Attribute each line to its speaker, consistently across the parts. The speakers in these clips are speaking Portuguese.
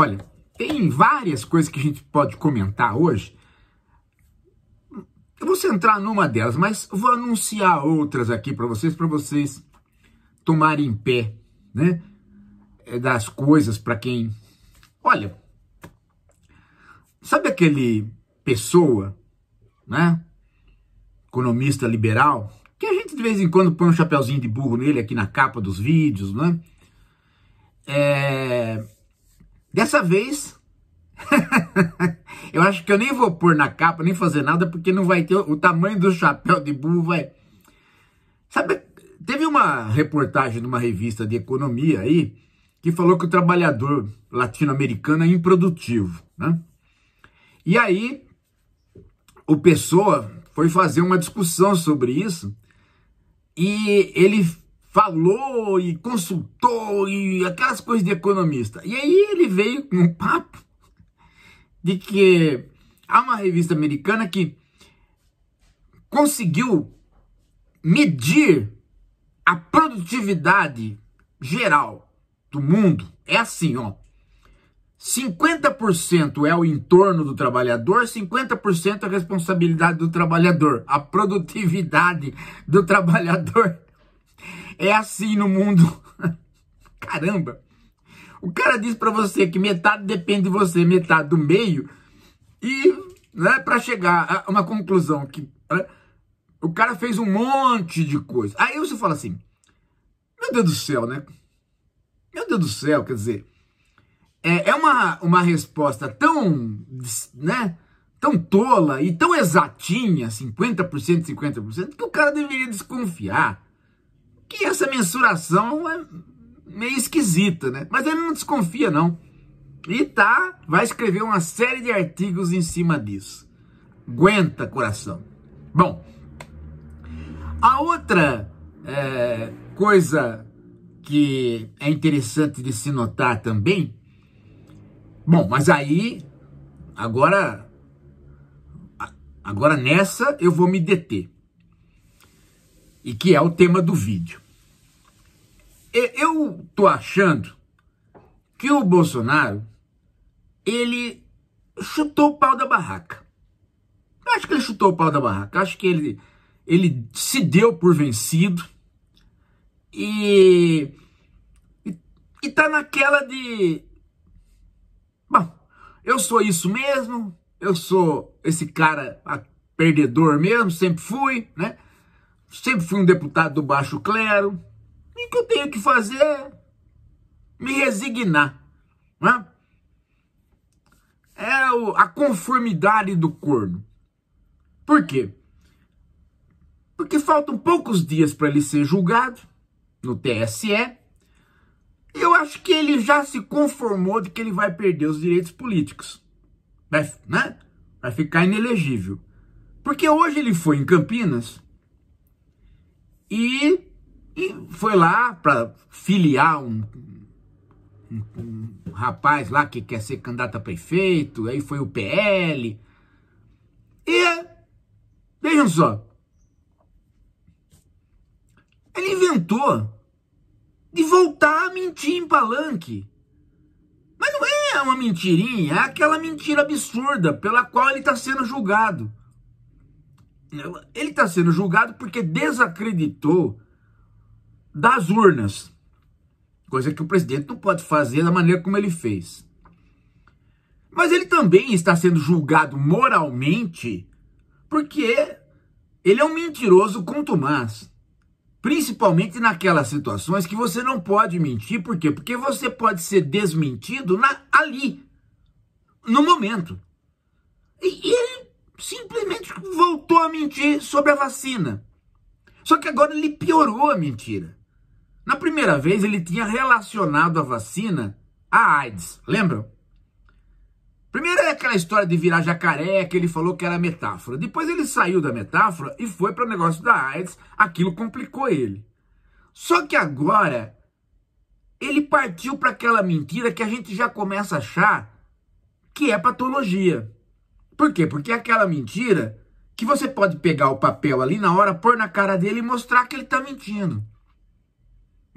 Speaker 1: Olha, tem várias coisas que a gente pode comentar hoje. Eu vou centrar numa delas, mas vou anunciar outras aqui para vocês, para vocês tomarem pé, né? É, das coisas para quem. Olha, sabe aquele pessoa, né? Economista liberal, que a gente de vez em quando põe um chapeuzinho de burro nele aqui na capa dos vídeos, né? É Dessa vez, eu acho que eu nem vou pôr na capa, nem fazer nada, porque não vai ter o tamanho do chapéu de burro, vai. Sabe, teve uma reportagem de uma revista de economia aí, que falou que o trabalhador latino-americano é improdutivo, né? E aí, o Pessoa foi fazer uma discussão sobre isso, e ele falou e consultou e aquelas coisas de economista. E aí ele veio com um papo de que há uma revista americana que conseguiu medir a produtividade geral do mundo. É assim, ó. 50% é o entorno do trabalhador, 50% é a responsabilidade do trabalhador. A produtividade do trabalhador é assim no mundo. Caramba! O cara diz para você que metade depende de você, metade do meio, e né, para chegar a uma conclusão que né, o cara fez um monte de coisa. Aí você fala assim: Meu Deus do céu, né? Meu Deus do céu, quer dizer, é, é uma, uma resposta tão, né, tão tola e tão exatinha, 50%, 50%, que o cara deveria desconfiar que essa mensuração é meio esquisita, né? Mas ele não desconfia, não. E tá, vai escrever uma série de artigos em cima disso. Aguenta, coração. Bom, a outra é, coisa que é interessante de se notar também, bom, mas aí, agora, agora nessa eu vou me deter, e que é o tema do vídeo eu tô achando que o Bolsonaro, ele chutou o pau da barraca. Eu acho que ele chutou o pau da barraca. Eu acho que ele, ele se deu por vencido e, e, e tá naquela de... Bom, eu sou isso mesmo, eu sou esse cara perdedor mesmo, sempre fui, né? Sempre fui um deputado do baixo clero, que, que eu tenho que fazer é me resignar. Né? É a conformidade do corno. Por quê? Porque faltam poucos dias para ele ser julgado no TSE. Eu acho que ele já se conformou de que ele vai perder os direitos políticos. Vai, né? vai ficar inelegível. Porque hoje ele foi em Campinas e e foi lá para filiar um, um, um, rapaz lá que quer ser candidato a prefeito, aí foi o PL. E, vejam só, ele inventou de voltar a mentir em palanque. Mas não é uma mentirinha, é aquela mentira absurda pela qual ele está sendo julgado. Ele está sendo julgado porque desacreditou das urnas, coisa que o presidente não pode fazer da maneira como ele fez. Mas ele também está sendo julgado moralmente porque ele é um mentiroso contumaz. Principalmente naquelas situações que você não pode mentir, por quê? Porque você pode ser desmentido na, ali, no momento. E, e ele simplesmente voltou a mentir sobre a vacina. Só que agora ele piorou a mentira. Na primeira vez, ele tinha relacionado a vacina à AIDS, lembram? Primeiro é aquela história de virar jacaré, que ele falou que era metáfora. Depois ele saiu da metáfora e foi para o negócio da AIDS, aquilo complicou ele. Só que agora ele partiu para aquela mentira que a gente já começa a achar que é patologia. Por quê? Porque é aquela mentira que você pode pegar o papel ali na hora, pôr na cara dele e mostrar que ele está mentindo.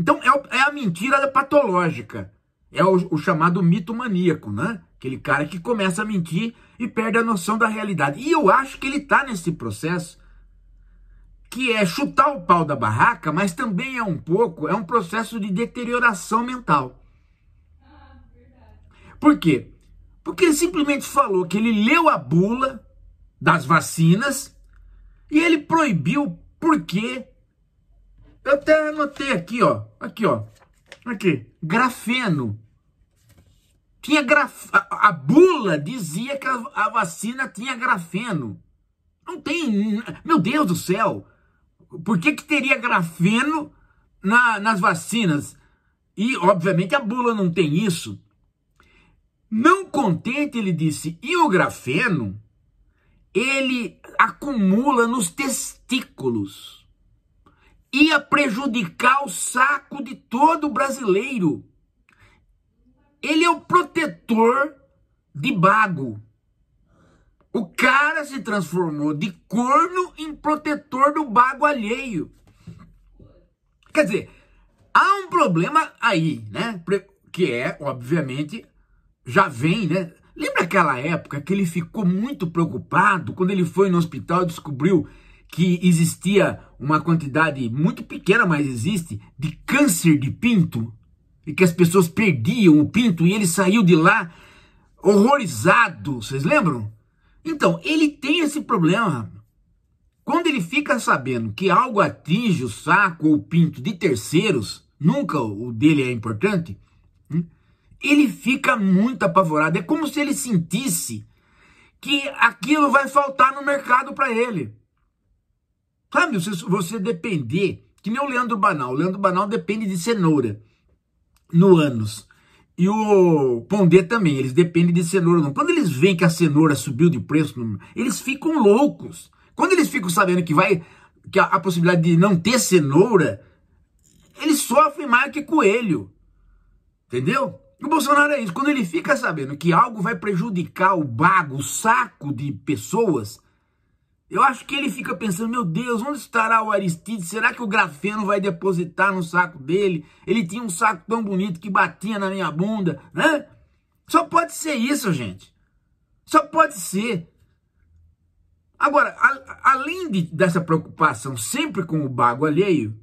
Speaker 1: Então é, é a mentira patológica. É o, o chamado mito maníaco, né? Aquele cara que começa a mentir e perde a noção da realidade. E eu acho que ele está nesse processo que é chutar o pau da barraca, mas também é um pouco, é um processo de deterioração mental. Por quê? Porque ele simplesmente falou que ele leu a bula das vacinas e ele proibiu porque eu até anotei aqui, ó. Aqui, ó. Aqui. Grafeno. Tinha graf... a, a bula dizia que a, a vacina tinha grafeno. Não tem... Meu Deus do céu. Por que que teria grafeno na, nas vacinas? E, obviamente, a bula não tem isso. Não contente, ele disse, e o grafeno, ele acumula nos testículos ia prejudicar o saco de todo brasileiro. Ele é o protetor de bago. O cara se transformou de corno em protetor do bago alheio. Quer dizer, há um problema aí, né? Que é, obviamente, já vem, né? Lembra aquela época que ele ficou muito preocupado quando ele foi no hospital e descobriu que existia uma quantidade muito pequena, mas existe, de câncer de pinto, e que as pessoas perdiam o pinto e ele saiu de lá horrorizado, vocês lembram? Então, ele tem esse problema. Quando ele fica sabendo que algo atinge o saco ou o pinto de terceiros, nunca o dele é importante, hum, ele fica muito apavorado. É como se ele sentisse que aquilo vai faltar no mercado para ele se você depender, que nem o Leandro Banal, o Leandro Banal depende de cenoura no ânus. E o Pondé também, eles dependem de cenoura. Quando eles veem que a cenoura subiu de preço, eles ficam loucos. Quando eles ficam sabendo que vai que a, a possibilidade de não ter cenoura, eles sofrem mais que coelho. Entendeu? O Bolsonaro é isso. Quando ele fica sabendo que algo vai prejudicar o bago, o saco de pessoas, eu acho que ele fica pensando, meu Deus, onde estará o Aristide? Será que o grafeno vai depositar no saco dele? Ele tinha um saco tão bonito que batia na minha bunda, né? Só pode ser isso, gente. Só pode ser. Agora, a, além de, dessa preocupação sempre com o bago alheio,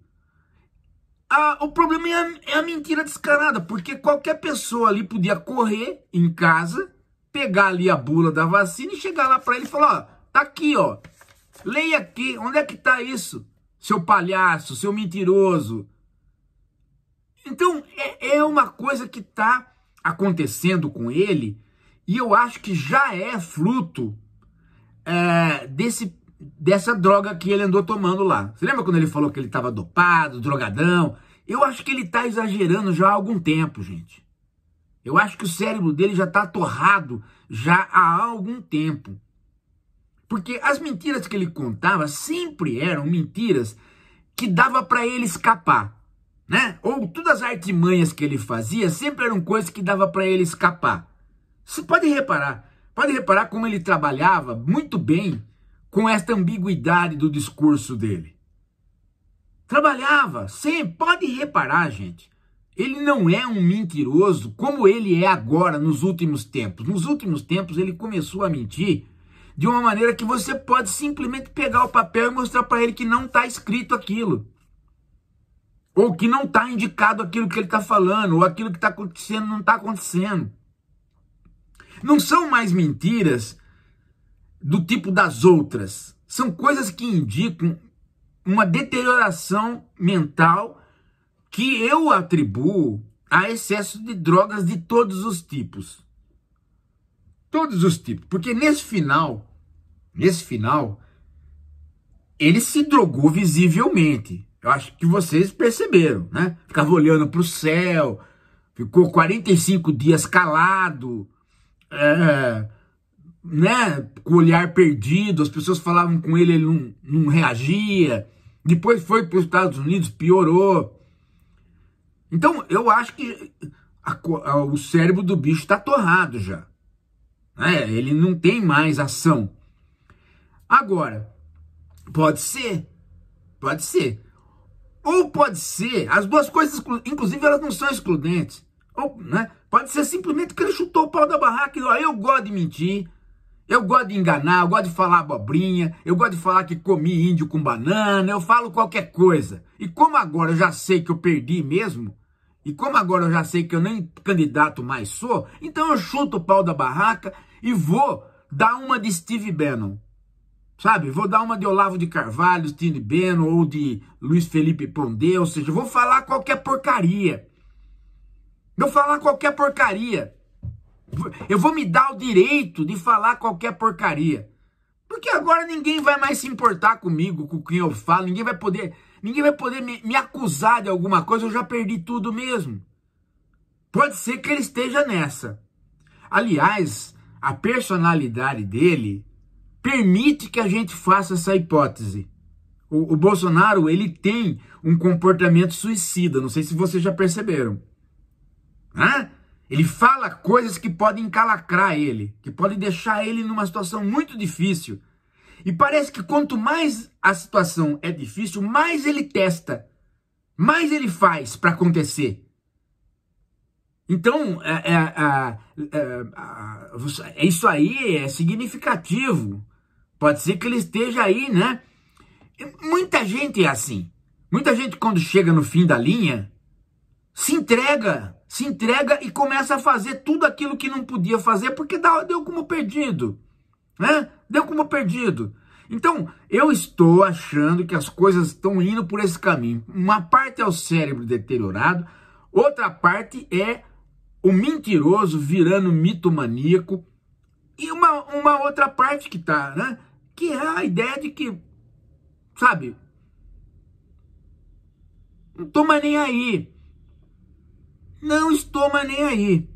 Speaker 1: a, o problema é a, é a mentira descarada, porque qualquer pessoa ali podia correr em casa, pegar ali a bula da vacina e chegar lá para ele e falar, ó, tá aqui, ó, Leia aqui, onde é que está isso? Seu palhaço, seu mentiroso. Então, é, é uma coisa que está acontecendo com ele, e eu acho que já é fruto é, desse, dessa droga que ele andou tomando lá. Você lembra quando ele falou que ele estava dopado, drogadão? Eu acho que ele está exagerando já há algum tempo, gente. Eu acho que o cérebro dele já está torrado já há algum tempo. Porque as mentiras que ele contava sempre eram mentiras que dava para ele escapar, né? Ou todas as artimanhas que ele fazia sempre eram coisas que dava para ele escapar. Você pode reparar, pode reparar como ele trabalhava muito bem com esta ambiguidade do discurso dele. Trabalhava, sempre, pode reparar, gente. Ele não é um mentiroso como ele é agora nos últimos tempos. Nos últimos tempos ele começou a mentir de uma maneira que você pode simplesmente pegar o papel e mostrar para ele que não está escrito aquilo. Ou que não está indicado aquilo que ele está falando, ou aquilo que está acontecendo não está acontecendo. Não são mais mentiras do tipo das outras. São coisas que indicam uma deterioração mental que eu atribuo a excesso de drogas de todos os tipos. Todos os tipos. Porque nesse final, nesse final, ele se drogou visivelmente. Eu acho que vocês perceberam, né? Ficava olhando para o céu, ficou 45 dias calado, é, né? Com o olhar perdido, as pessoas falavam com ele, ele não, não reagia. Depois foi para os Estados Unidos, piorou. Então, eu acho que a, a, o cérebro do bicho está torrado já. Né? Ele não tem mais ação. Agora, pode ser, pode ser. Ou pode ser, as duas coisas, inclusive, elas não são excludentes. Ou, né? Pode ser simplesmente que ele chutou o pau da barraca e ó, ah, eu gosto de mentir, eu gosto de enganar, eu gosto de falar abobrinha, eu gosto de falar que comi índio com banana, eu falo qualquer coisa. E como agora eu já sei que eu perdi mesmo, e como agora eu já sei que eu nem candidato mais sou, então eu chuto o pau da barraca e vou dar uma de Steve Bannon. Sabe? Vou dar uma de Olavo de Carvalho, Steve Bannon ou de Luiz Felipe Pondé, ou seja, vou falar qualquer porcaria. Vou falar qualquer porcaria. Eu vou me dar o direito de falar qualquer porcaria. Porque agora ninguém vai mais se importar comigo, com quem eu falo, ninguém vai poder, ninguém vai poder me, me acusar de alguma coisa, eu já perdi tudo mesmo. Pode ser que ele esteja nessa. Aliás, a personalidade dele permite que a gente faça essa hipótese. O, o, Bolsonaro, ele tem um comportamento suicida, não sei se vocês já perceberam. Hã? Ele fala coisas que podem encalacrar ele, que podem deixar ele numa situação muito difícil. E parece que quanto mais a situação é difícil, mais ele testa, mais ele faz para acontecer. Então, é, é, é, isso aí é significativo. Pode ser que ele esteja aí, né? Muita gente é assim. Muita gente, quando chega no fim da linha, se entrega, se entrega e começa a fazer tudo aquilo que não podia fazer, porque deu como perdido, né? Deu como perdido. Então, eu estou achando que as coisas estão indo por esse caminho. Uma parte é o cérebro deteriorado, outra parte é o mentiroso virando mitomaníaco, e uma, uma outra parte que tá, né? Que é a ideia de que, sabe, não toma nem aí. Não estou nem aí.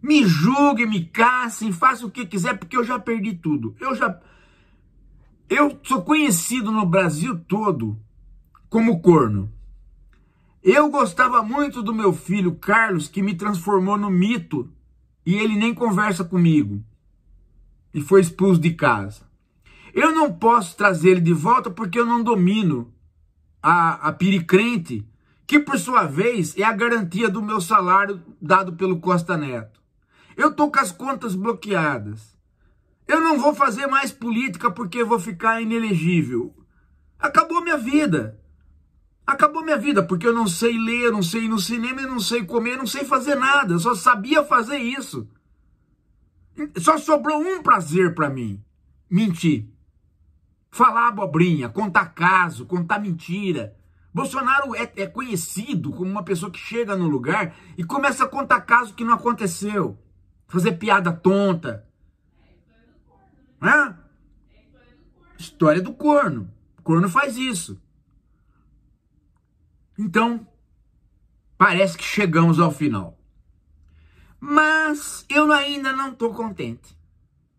Speaker 1: Me julguem, me caçem, façam o que quiser, porque eu já perdi tudo. Eu já. Eu sou conhecido no Brasil todo como corno. Eu gostava muito do meu filho Carlos, que me transformou no mito, e ele nem conversa comigo. E foi expulso de casa. Eu não posso trazer ele de volta porque eu não domino a, a piricrente, que por sua vez é a garantia do meu salário dado pelo Costa Neto. Eu estou com as contas bloqueadas. Eu não vou fazer mais política porque vou ficar inelegível. Acabou minha vida. Acabou minha vida, porque eu não sei ler, não sei ir no cinema, não sei comer, não sei fazer nada. Eu só sabia fazer isso. Só sobrou um prazer para mim: mentir. Falar abobrinha, contar caso, contar mentira. Bolsonaro é, é conhecido como uma pessoa que chega no lugar e começa a contar caso que não aconteceu. Fazer piada tonta. É? História do corno. O corno faz isso. Então, parece que chegamos ao final. Mas eu ainda não tô contente.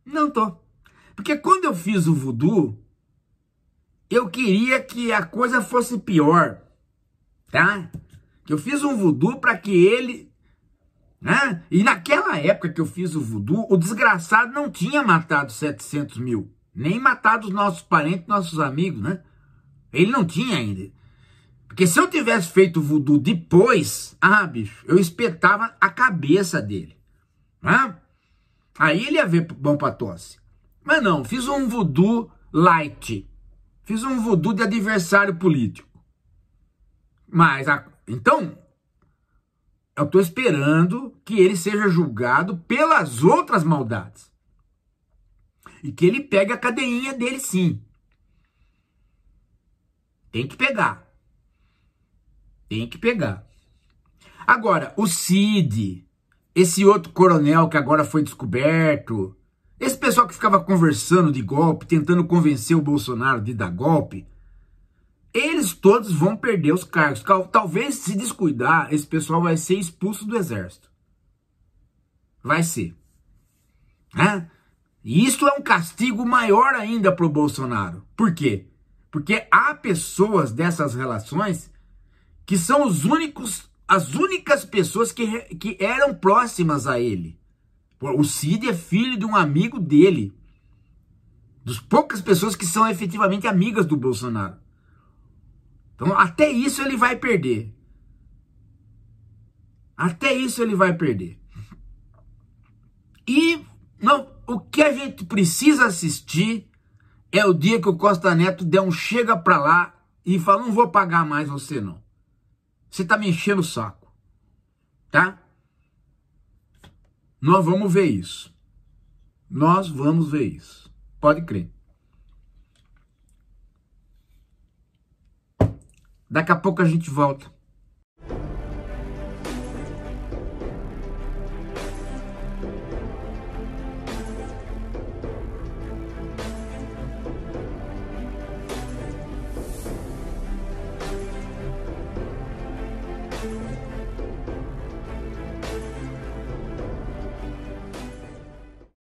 Speaker 1: Não tô. Porque quando eu fiz o voodoo, eu queria que a coisa fosse pior, tá? Que eu fiz um voodoo para que ele, né? E naquela época que eu fiz o voodoo, o desgraçado não tinha matado 700 mil, nem matado os nossos parentes, nossos amigos, né? Ele não tinha ainda. Porque se eu tivesse feito voodoo depois, ah, bicho, eu espetava a cabeça dele. Né? Aí ele ia ver bom pra tosse. Mas não, fiz um voodoo light. Fiz um voodoo de adversário político. Mas, a, então, eu estou esperando que ele seja julgado pelas outras maldades. E que ele pegue a cadeinha dele sim. Tem que pegar. Tem que pegar. Agora, o Cid, esse outro coronel que agora foi descoberto, esse pessoal que ficava conversando de golpe, tentando convencer o Bolsonaro de dar golpe, eles todos vão perder os cargos. Talvez, se descuidar, esse pessoal vai ser expulso do exército. Vai ser. E isso é um castigo maior ainda para o Bolsonaro. Por quê? Porque há pessoas dessas relações que são os únicos, as únicas pessoas que, que eram próximas a ele. O Cid é filho de um amigo dele. Dos poucas pessoas que são efetivamente amigas do Bolsonaro. Então, até isso ele vai perder. Até isso ele vai perder. E não, o que a gente precisa assistir é o dia que o Costa Neto der um chega pra lá e fala: não vou pagar mais você, não. Você tá me enchendo o saco. Tá? Nós vamos ver isso. Nós vamos ver isso. Pode crer. Daqui a pouco a gente volta.